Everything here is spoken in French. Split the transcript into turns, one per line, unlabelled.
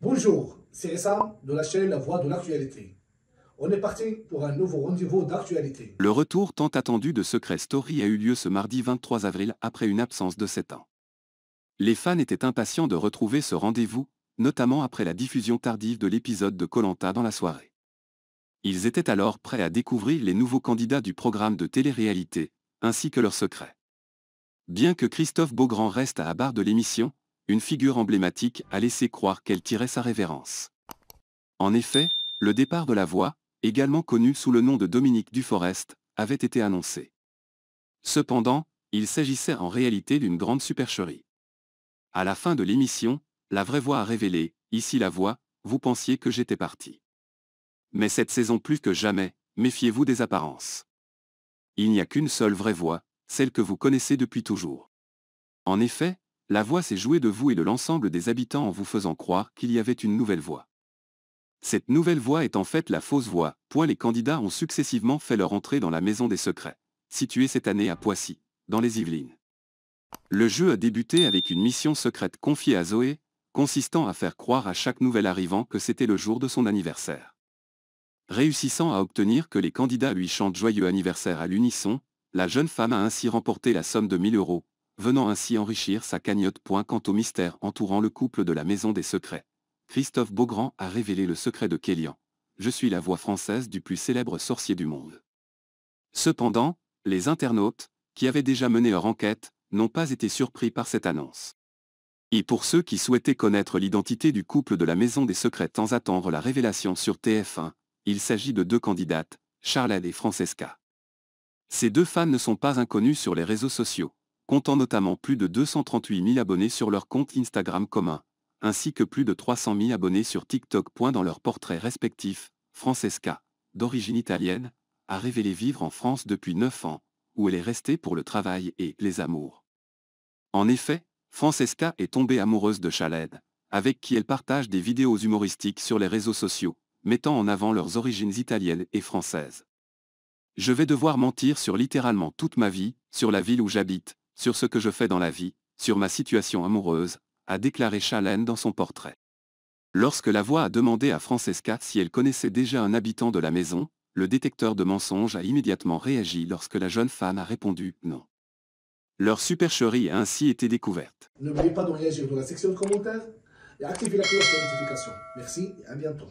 Bonjour, c'est Essa de la chaîne La Voix de l'actualité. On est parti pour un nouveau rendez-vous d'actualité. Le retour tant attendu de Secret Story a eu lieu ce mardi 23 avril après une absence de 7 ans. Les fans étaient impatients de retrouver ce rendez-vous, notamment après la diffusion tardive de l'épisode de Colanta dans la soirée. Ils étaient alors prêts à découvrir les nouveaux candidats du programme de télé-réalité, ainsi que leurs secrets. Bien que Christophe Beaugrand reste à la barre de l'émission, une figure emblématique a laissé croire qu'elle tirait sa révérence. En effet, le départ de la voix, également connu sous le nom de Dominique Duforest, avait été annoncé. Cependant, il s'agissait en réalité d'une grande supercherie. À la fin de l'émission, la vraie voix a révélé, ici la voix, vous pensiez que j'étais parti. Mais cette saison plus que jamais, méfiez-vous des apparences. Il n'y a qu'une seule vraie voix, celle que vous connaissez depuis toujours. En effet, la voix s'est jouée de vous et de l'ensemble des habitants en vous faisant croire qu'il y avait une nouvelle voix. Cette nouvelle voix est en fait la fausse voix, point les candidats ont successivement fait leur entrée dans la Maison des Secrets, située cette année à Poissy, dans les Yvelines. Le jeu a débuté avec une mission secrète confiée à Zoé, consistant à faire croire à chaque nouvel arrivant que c'était le jour de son anniversaire. Réussissant à obtenir que les candidats lui chantent joyeux anniversaire à l'unisson, la jeune femme a ainsi remporté la somme de 1000 euros, venant ainsi enrichir sa cagnotte. Point quant au mystère entourant le couple de la Maison des Secrets. Christophe Beaugrand a révélé le secret de Kélian. Je suis la voix française du plus célèbre sorcier du monde. Cependant, les internautes, qui avaient déjà mené leur enquête, n'ont pas été surpris par cette annonce. Et pour ceux qui souhaitaient connaître l'identité du couple de la Maison des Secrets sans attendre la révélation sur TF1, il s'agit de deux candidates, Charlotte et Francesca. Ces deux femmes ne sont pas inconnues sur les réseaux sociaux comptant notamment plus de 238 000 abonnés sur leur compte Instagram commun, ainsi que plus de 300 000 abonnés sur TikTok. Dans leurs portraits respectifs, Francesca, d'origine italienne, a révélé vivre en France depuis 9 ans, où elle est restée pour le travail et les amours. En effet, Francesca est tombée amoureuse de Chaled, avec qui elle partage des vidéos humoristiques sur les réseaux sociaux, mettant en avant leurs origines italiennes et françaises. Je vais devoir mentir sur littéralement toute ma vie, sur la ville où j'habite, sur ce que je fais dans la vie, sur ma situation amoureuse, a déclaré Chalène dans son portrait. Lorsque la voix a demandé à Francesca si elle connaissait déjà un habitant de la maison, le détecteur de mensonges a immédiatement réagi lorsque la jeune femme a répondu non. Leur supercherie a ainsi été découverte. N'oubliez pas de la section commentaires et activez la cloche de notification. Merci à bientôt.